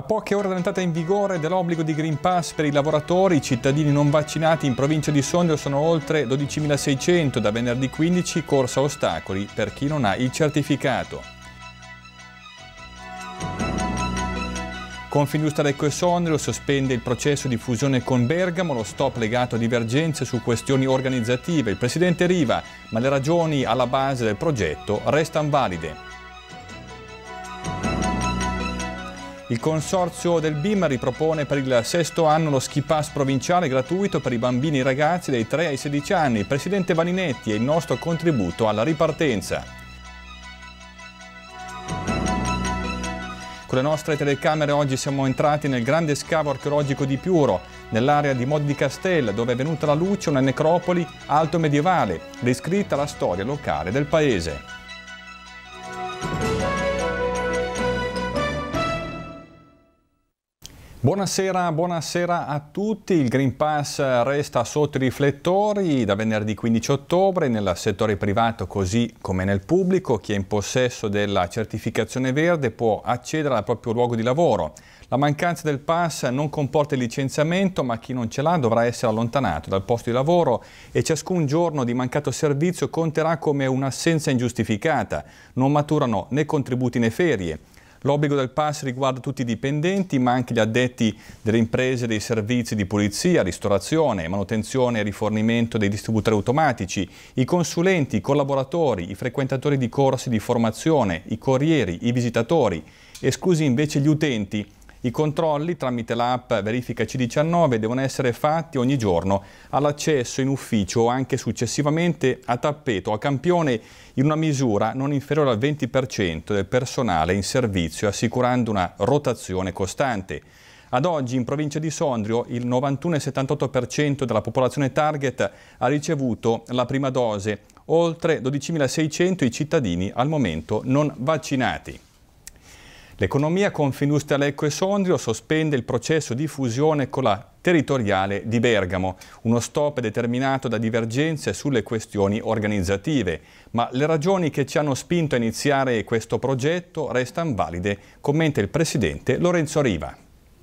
A poche ore dall'entrata in vigore dell'obbligo di Green Pass per i lavoratori, i cittadini non vaccinati in provincia di Sondrio sono oltre 12.600, da venerdì 15 corsa ostacoli per chi non ha il certificato. Confindustria Lecco Sondrio sospende il processo di fusione con Bergamo, lo stop legato a divergenze su questioni organizzative. Il presidente Riva, ma le ragioni alla base del progetto restano valide. Il consorzio del BIM ripropone per il sesto anno lo ski pass provinciale gratuito per i bambini e i ragazzi dai 3 ai 16 anni. presidente Vaninetti è il nostro contributo alla ripartenza. Con le nostre telecamere oggi siamo entrati nel grande scavo archeologico di Piuro, nell'area di Mod di dove è venuta alla luce una necropoli alto medievale, riscritta alla storia locale del paese. Buonasera, buonasera, a tutti. Il Green Pass resta sotto i riflettori da venerdì 15 ottobre nel settore privato così come nel pubblico. Chi è in possesso della certificazione verde può accedere al proprio luogo di lavoro. La mancanza del pass non comporta il licenziamento, ma chi non ce l'ha dovrà essere allontanato dal posto di lavoro e ciascun giorno di mancato servizio conterà come un'assenza ingiustificata. Non maturano né contributi né ferie. L'obbligo del pass riguarda tutti i dipendenti, ma anche gli addetti delle imprese dei servizi di pulizia, ristorazione, manutenzione e rifornimento dei distributori automatici, i consulenti, i collaboratori, i frequentatori di corsi di formazione, i corrieri, i visitatori, esclusi invece gli utenti i controlli tramite l'app Verifica C19 devono essere fatti ogni giorno all'accesso in ufficio o anche successivamente a tappeto, a campione, in una misura non inferiore al 20% del personale in servizio, assicurando una rotazione costante. Ad oggi in provincia di Sondrio il 91,78% della popolazione target ha ricevuto la prima dose, oltre 12.600 i cittadini al momento non vaccinati. L'economia Confindustria Lecco e Sondrio sospende il processo di fusione con la territoriale di Bergamo, uno stop determinato da divergenze sulle questioni organizzative, ma le ragioni che ci hanno spinto a iniziare questo progetto restano valide, commenta il presidente Lorenzo Riva.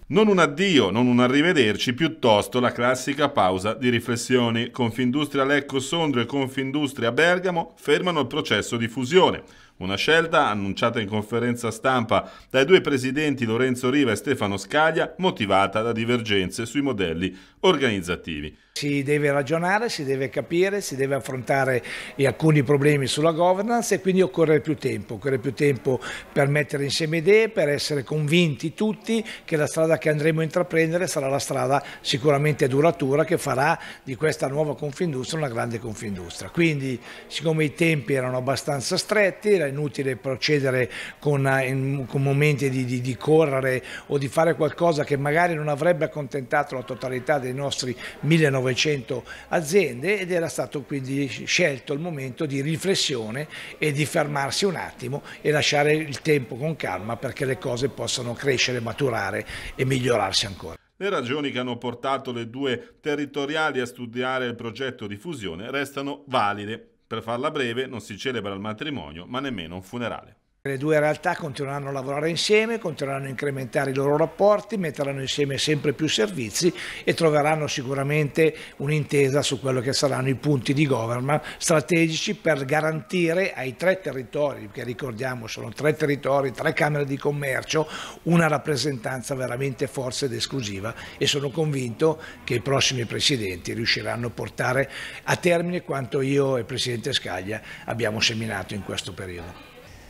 Non un addio, non un arrivederci, piuttosto la classica pausa di riflessioni. Confindustria Lecco Sondrio e Confindustria Bergamo fermano il processo di fusione. Una scelta annunciata in conferenza stampa dai due presidenti Lorenzo Riva e Stefano Scaglia, motivata da divergenze sui modelli organizzativi. Si deve ragionare, si deve capire, si deve affrontare alcuni problemi sulla governance e quindi occorre più tempo, occorre più tempo per mettere insieme idee, per essere convinti tutti che la strada che andremo a intraprendere sarà la strada sicuramente duratura che farà di questa nuova Confindustria una grande Confindustria. Quindi siccome i tempi erano abbastanza stretti, la inutile procedere con, eh, in, con momenti di, di, di, correre o di fare qualcosa che magari non avrebbe accontentato la totalità dei nostri 1900 aziende ed era stato quindi scelto il momento di riflessione e di fermarsi un attimo e lasciare il tempo con calma perché le cose possano crescere, maturare e migliorarsi ancora. Le ragioni che hanno portato le due territoriali a studiare il progetto di fusione restano valide per farla breve, non si celebra il matrimonio, ma nemmeno un funerale. Le due realtà continueranno a lavorare insieme, continueranno a incrementare i loro rapporti, metteranno insieme sempre più servizi e troveranno sicuramente un'intesa su quello che saranno i punti di governance strategici per garantire ai tre territori, che ricordiamo sono tre territori, tre Camere di Commercio, una rappresentanza veramente forte ed esclusiva e sono convinto che i prossimi presidenti riusciranno a portare a termine quanto io e il Presidente Scaglia abbiamo seminato in questo periodo.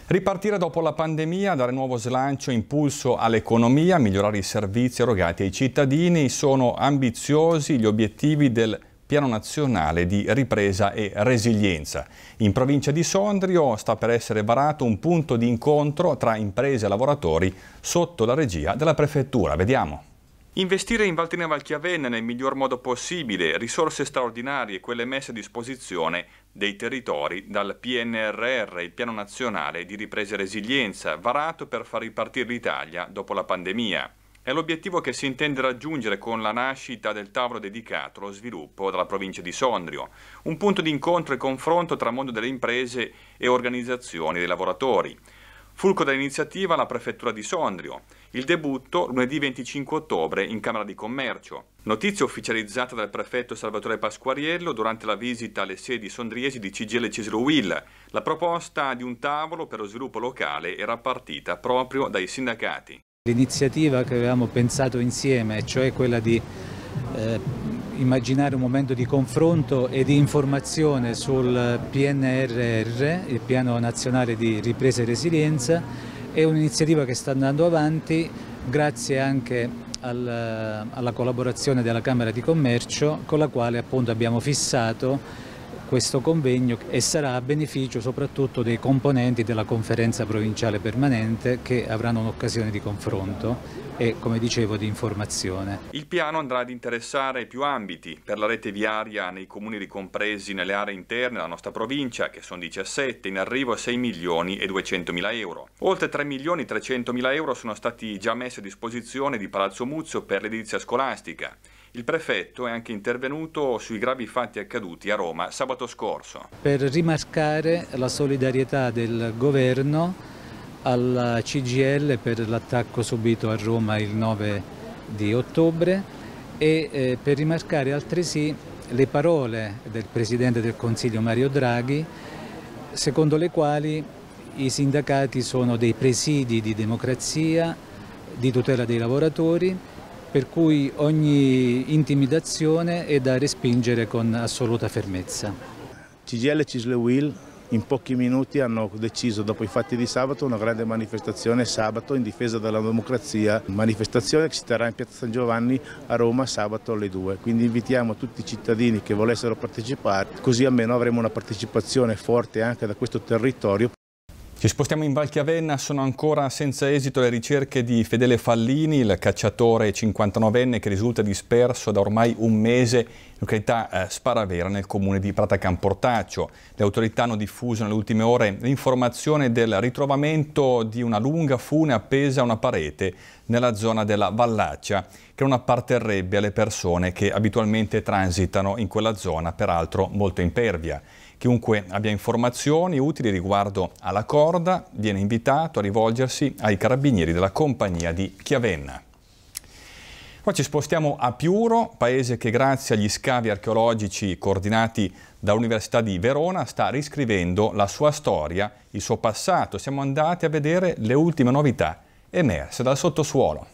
Ripartire dopo la pandemia, dare nuovo slancio, e impulso all'economia, migliorare i servizi erogati ai cittadini sono ambiziosi gli obiettivi del Piano Nazionale di Ripresa e Resilienza. In provincia di Sondrio sta per essere varato un punto di incontro tra imprese e lavoratori sotto la regia della Prefettura. Vediamo. Investire in Valtina Valchiavenne nel miglior modo possibile, risorse straordinarie, quelle messe a disposizione dei territori dal PNRR, il Piano Nazionale di Ripresa e Resilienza, varato per far ripartire l'Italia dopo la pandemia. È l'obiettivo che si intende raggiungere con la nascita del tavolo dedicato allo sviluppo della provincia di Sondrio, un punto di incontro e confronto tra mondo delle imprese e organizzazioni dei lavoratori. Fulcro dell'iniziativa la prefettura di Sondrio. Il debutto lunedì 25 ottobre in Camera di Commercio. Notizia ufficializzata dal prefetto Salvatore Pasquariello durante la visita alle sedi sondriesi di CGL Cesero Will. La proposta di un tavolo per lo sviluppo locale era partita proprio dai sindacati. L'iniziativa che avevamo pensato insieme, cioè quella di eh, immaginare un momento di confronto e di informazione sul PNRR, il Piano Nazionale di Ripresa e Resilienza, è un'iniziativa che sta andando avanti grazie anche alla collaborazione della Camera di Commercio con la quale appunto abbiamo fissato questo convegno e sarà a beneficio soprattutto dei componenti della conferenza provinciale permanente che avranno un'occasione di confronto e, come dicevo, di informazione. Il piano andrà ad interessare più ambiti per la rete viaria nei comuni ricompresi nelle aree interne della nostra provincia, che sono 17, in arrivo a 6 milioni e 200 mila euro. Oltre 3 milioni e 300 mila euro sono stati già messi a disposizione di Palazzo Muzio per l'edilizia scolastica. Il prefetto è anche intervenuto sui gravi fatti accaduti a Roma sabato scorso. Per rimarcare la solidarietà del governo alla CGL per l'attacco subito a Roma il 9 di ottobre e eh, per rimarcare altresì le parole del Presidente del Consiglio Mario Draghi secondo le quali i sindacati sono dei presidi di democrazia, di tutela dei lavoratori per cui ogni intimidazione è da respingere con assoluta fermezza. CGL Cisle Will in pochi minuti hanno deciso dopo i fatti di sabato una grande manifestazione sabato in difesa della democrazia, manifestazione che si terrà in piazza San Giovanni a Roma sabato alle 2, quindi invitiamo tutti i cittadini che volessero partecipare, così almeno avremo una partecipazione forte anche da questo territorio ci spostiamo in Valchiavenna, sono ancora senza esito le ricerche di Fedele Fallini, il cacciatore 59enne che risulta disperso da ormai un mese in località eh, Sparavera nel comune di Prata Camportaccio. Le autorità hanno diffuso nelle ultime ore l'informazione del ritrovamento di una lunga fune appesa a una parete nella zona della Vallaccia che non apparterrebbe alle persone che abitualmente transitano in quella zona, peraltro molto impervia. Chiunque abbia informazioni utili riguardo alla corda viene invitato a rivolgersi ai carabinieri della compagnia di Chiavenna. Poi ci spostiamo a Piuro, paese che grazie agli scavi archeologici coordinati dall'Università di Verona sta riscrivendo la sua storia, il suo passato. Siamo andati a vedere le ultime novità emerse dal sottosuolo.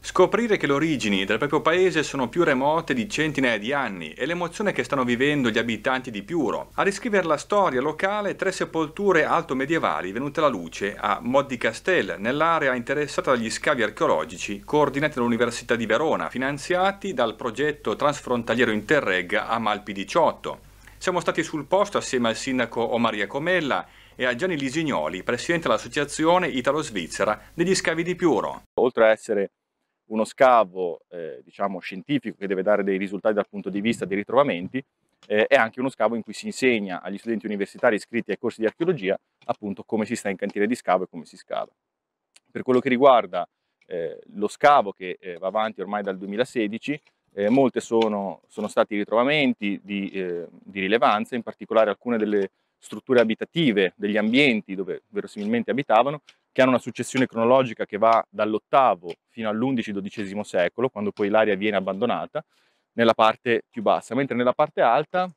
Scoprire che le origini del proprio paese sono più remote di centinaia di anni e l'emozione che stanno vivendo gli abitanti di Piuro. A riscrivere la storia locale tre sepolture alto-medievali venute alla luce a Moddi di Castel, nell'area interessata dagli scavi archeologici coordinati dall'Università di Verona, finanziati dal progetto transfrontaliero Interreg a Malpi 18. Siamo stati sul posto assieme al sindaco Omaria Comella e a Gianni Lisignoli, presidente dell'Associazione Italo-Svizzera degli Scavi di Piuro. Oltre a essere uno scavo eh, diciamo, scientifico che deve dare dei risultati dal punto di vista dei ritrovamenti, eh, è anche uno scavo in cui si insegna agli studenti universitari iscritti ai corsi di archeologia appunto come si sta in cantiere di scavo e come si scava. Per quello che riguarda eh, lo scavo che eh, va avanti ormai dal 2016, eh, molte sono, sono, stati ritrovamenti di, eh, di rilevanza, in particolare alcune delle strutture abitative, degli ambienti dove verosimilmente abitavano, che hanno una successione cronologica che va dall'ottavo fino all'11-12 secolo, quando poi l'aria viene abbandonata, nella parte più bassa, mentre nella parte alta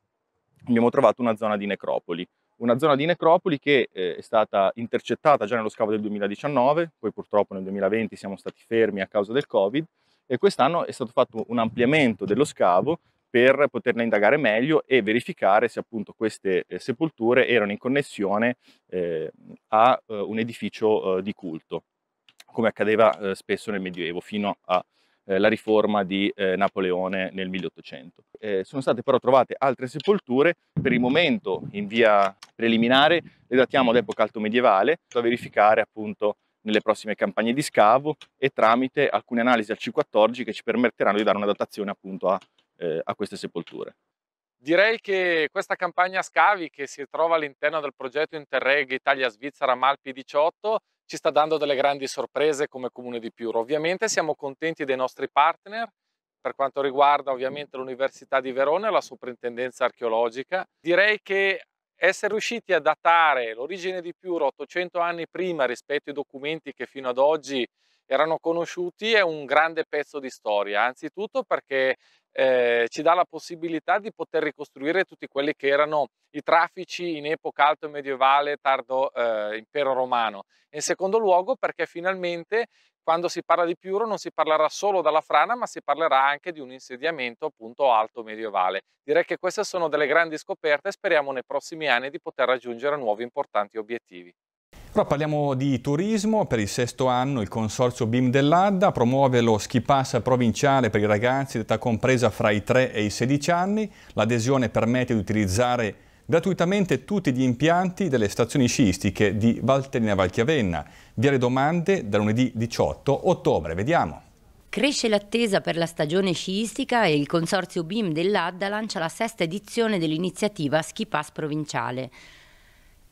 abbiamo trovato una zona di necropoli, una zona di necropoli che eh, è stata intercettata già nello scavo del 2019, poi purtroppo nel 2020 siamo stati fermi a causa del Covid e quest'anno è stato fatto un ampliamento dello scavo per poterne indagare meglio e verificare se appunto queste eh, sepolture erano in connessione eh, a eh, un edificio eh, di culto, come accadeva eh, spesso nel Medioevo fino alla eh, riforma di Napoleone nel 1800. sono state però trovate altre sepolture, per il momento in via preliminare le datiamo ad epoca alto medievale, da verificare appunto nelle prossime campagne di scavo e tramite alcune analisi al C14 che ci permetteranno di dare una datazione appunto a eh, a queste sepolture. Direi che questa campagna Scavi, che si trova all'interno del progetto Interreg Italia-Svizzera Malpi 18, ci sta dando delle grandi sorprese come Comune di Piuro. Ovviamente siamo contenti dei nostri partner, per quanto riguarda ovviamente l'Università di Verona e la Soprintendenza archeologica. Direi che essere riusciti a datare l'origine di Piuro 800 anni prima rispetto ai documenti che fino ad oggi erano conosciuti è un grande pezzo di storia, anzitutto perché eh, ci dà la possibilità di poter ricostruire tutti quelli che erano i traffici in epoca alto medievale, tardo eh, impero romano. in secondo luogo perché finalmente quando si parla di Piuro non si parlerà solo della frana, ma si parlerà anche di un insediamento appunto alto medievale. Direi che queste sono delle grandi scoperte e speriamo nei prossimi anni di poter raggiungere nuovi importanti obiettivi. Però parliamo di turismo, per il sesto anno il consorzio BIM dell'Adda promuove lo ski pass provinciale per i ragazzi d'età compresa fra i 3 e i 16 anni, l'adesione permette di utilizzare gratuitamente tutti gli impianti delle stazioni sciistiche di Valtellina Valchiavenna, via le domande da lunedì 18 ottobre, vediamo. Cresce l'attesa per la stagione sciistica e il consorzio BIM dell'Adda lancia la sesta edizione dell'iniziativa Ski Pass provinciale.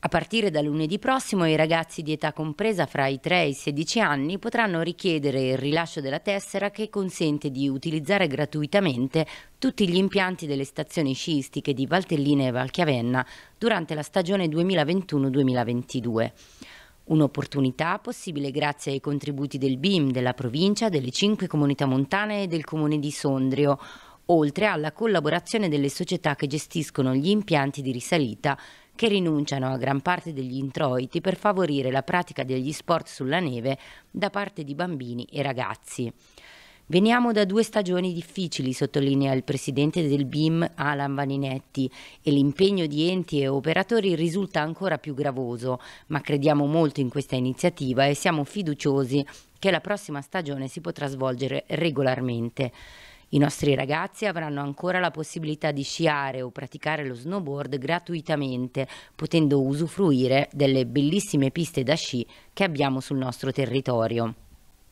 A partire da lunedì prossimo i ragazzi di età compresa fra i 3 e i 16 anni potranno richiedere il rilascio della tessera che consente di utilizzare gratuitamente tutti gli impianti delle stazioni sciistiche di Valtellina e Valchiavenna durante la stagione 2021-2022. Un'opportunità possibile grazie ai contributi del BIM, della provincia, delle cinque comunità montane e del comune di Sondrio, oltre alla collaborazione delle società che gestiscono gli impianti di risalita che rinunciano a gran parte degli introiti per favorire la pratica degli sport sulla neve da parte di bambini e ragazzi. Veniamo da due stagioni difficili, sottolinea il presidente del BIM Alan Vaninetti, e l'impegno di enti e operatori risulta ancora più gravoso, ma crediamo molto in questa iniziativa e siamo fiduciosi che la prossima stagione si potrà svolgere regolarmente. I nostri ragazzi avranno ancora la possibilità di sciare o praticare lo snowboard gratuitamente, potendo usufruire delle bellissime piste da sci che abbiamo sul nostro territorio.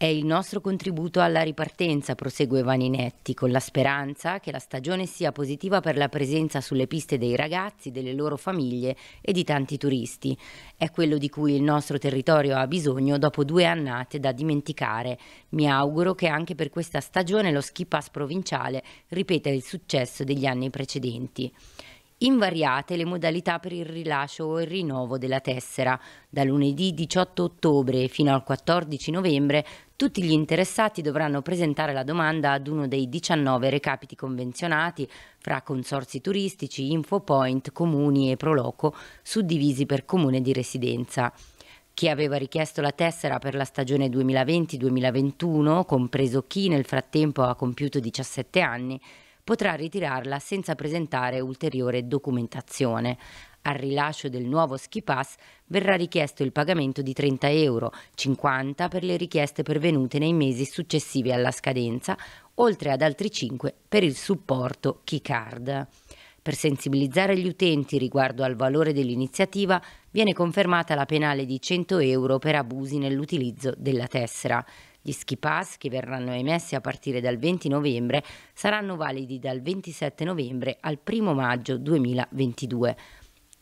È il nostro contributo alla ripartenza, prosegue Vaninetti, con la speranza che la stagione sia positiva per la presenza sulle piste dei ragazzi, delle loro famiglie e di tanti turisti. È quello di cui il nostro territorio ha bisogno dopo due annate da dimenticare. Mi auguro che anche per questa stagione lo ski pass provinciale ripeta il successo degli anni precedenti. Invariate le modalità per il rilascio o il rinnovo della tessera. Da lunedì 18 ottobre fino al 14 novembre tutti gli interessati dovranno presentare la domanda ad uno dei 19 recapiti convenzionati fra consorsi turistici, infopoint, comuni e proloco suddivisi per comune di residenza. Chi aveva richiesto la tessera per la stagione 2020-2021, compreso chi nel frattempo ha compiuto 17 anni, potrà ritirarla senza presentare ulteriore documentazione. Al rilascio del nuovo ski pass verrà richiesto il pagamento di 30 euro, 50 per le richieste pervenute nei mesi successivi alla scadenza, oltre ad altri 5 per il supporto Keycard. Per sensibilizzare gli utenti riguardo al valore dell'iniziativa viene confermata la penale di 100 euro per abusi nell'utilizzo della tessera. Gli ski pass che verranno emessi a partire dal 20 novembre saranno validi dal 27 novembre al 1 maggio 2022.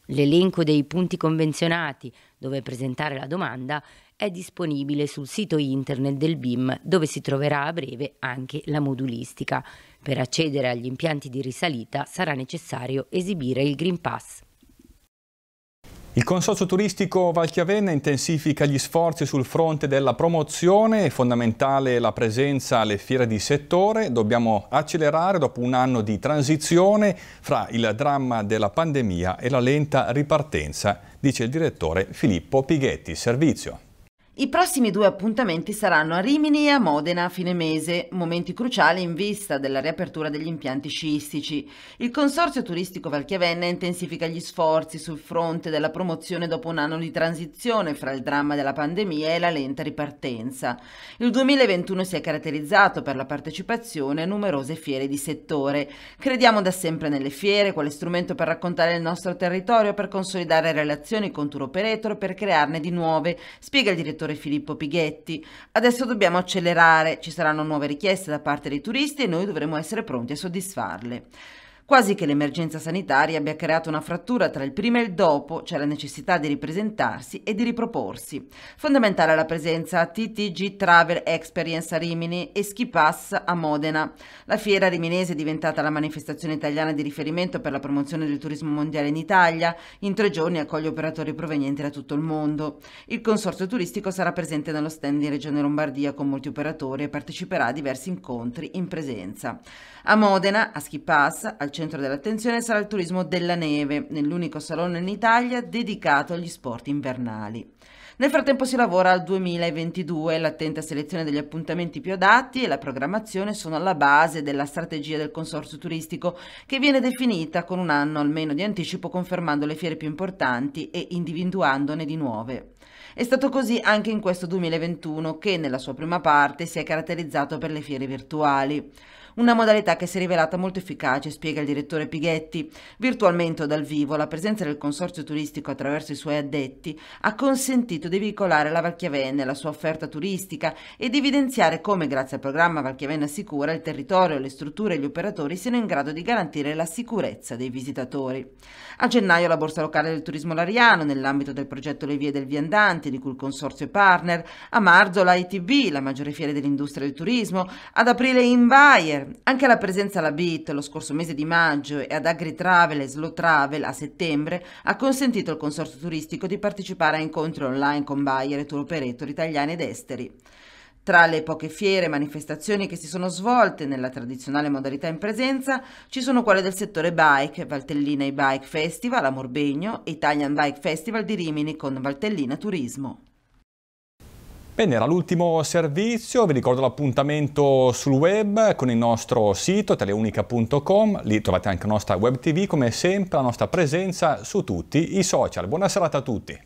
L'elenco dei punti convenzionati dove presentare la domanda è disponibile sul sito internet del BIM dove si troverà a breve anche la modulistica. Per accedere agli impianti di risalita sarà necessario esibire il Green Pass. Il Consorzio turistico Valchiavenna intensifica gli sforzi sul fronte della promozione, è fondamentale la presenza alle fiere di settore, dobbiamo accelerare dopo un anno di transizione fra il dramma della pandemia e la lenta ripartenza, dice il direttore Filippo Pighetti. Servizio. I prossimi due appuntamenti saranno a Rimini e a Modena a fine mese, momenti cruciali in vista della riapertura degli impianti sciistici. Il Consorzio Turistico Valchiavenna intensifica gli sforzi sul fronte della promozione dopo un anno di transizione fra il dramma della pandemia e la lenta ripartenza. Il 2021 si è caratterizzato per la partecipazione a numerose fiere di settore. Crediamo da sempre nelle fiere, quale strumento per raccontare il nostro territorio, per consolidare relazioni con tour operator e per crearne di nuove, spiega il direttore direttore Filippo Pighetti. Adesso dobbiamo accelerare, ci saranno nuove richieste da parte dei turisti e noi dovremo essere pronti a soddisfarle quasi che l'emergenza sanitaria abbia creato una frattura tra il prima e il dopo, cioè la necessità di ripresentarsi e di riproporsi. Fondamentale la presenza TTG Travel Experience a Rimini e Schipass a Modena. La fiera riminese è diventata la manifestazione italiana di riferimento per la promozione del turismo mondiale in Italia. In tre giorni accoglie operatori provenienti da tutto il mondo. Il consorzio turistico sarà presente nello stand in Regione Lombardia con molti operatori e parteciperà a diversi incontri in presenza. A Modena, a Schipass, al centro dell'attenzione sarà il turismo della neve, nell'unico salone in Italia dedicato agli sport invernali. Nel frattempo si lavora al 2022, l'attenta selezione degli appuntamenti più adatti e la programmazione sono alla base della strategia del consorzio turistico che viene definita con un anno almeno di anticipo confermando le fiere più importanti e individuandone di nuove. È stato così anche in questo 2021 che nella sua prima parte si è caratterizzato per le fiere virtuali. Una modalità che si è rivelata molto efficace, spiega il direttore Pighetti. Virtualmente o dal vivo, la presenza del consorzio turistico attraverso i suoi addetti ha consentito di veicolare la Valchiavenna la sua offerta turistica ed evidenziare come, grazie al programma Valchiavenna Sicura, il territorio, le strutture e gli operatori siano in grado di garantire la sicurezza dei visitatori. A gennaio la Borsa Locale del Turismo Lariano, nell'ambito del progetto Le Vie del Viandante, di cui il consorzio è partner, a marzo la la maggiore fiera dell'industria del turismo, ad aprile Invayer, anche la presenza alla BIT lo scorso mese di maggio e ad Agri Travel e Slow Travel a settembre ha consentito al consorzio turistico di partecipare a incontri online con buyer e tour operator italiani ed esteri. Tra le poche fiere e manifestazioni che si sono svolte nella tradizionale modalità in presenza ci sono quelle del settore bike, Valtellina e Bike Festival a Morbegno e Italian Bike Festival di Rimini con Valtellina Turismo. Bene, era l'ultimo servizio, vi ricordo l'appuntamento sul web con il nostro sito teleunica.com, lì trovate anche la nostra web tv, come sempre la nostra presenza su tutti i social. Buona serata a tutti!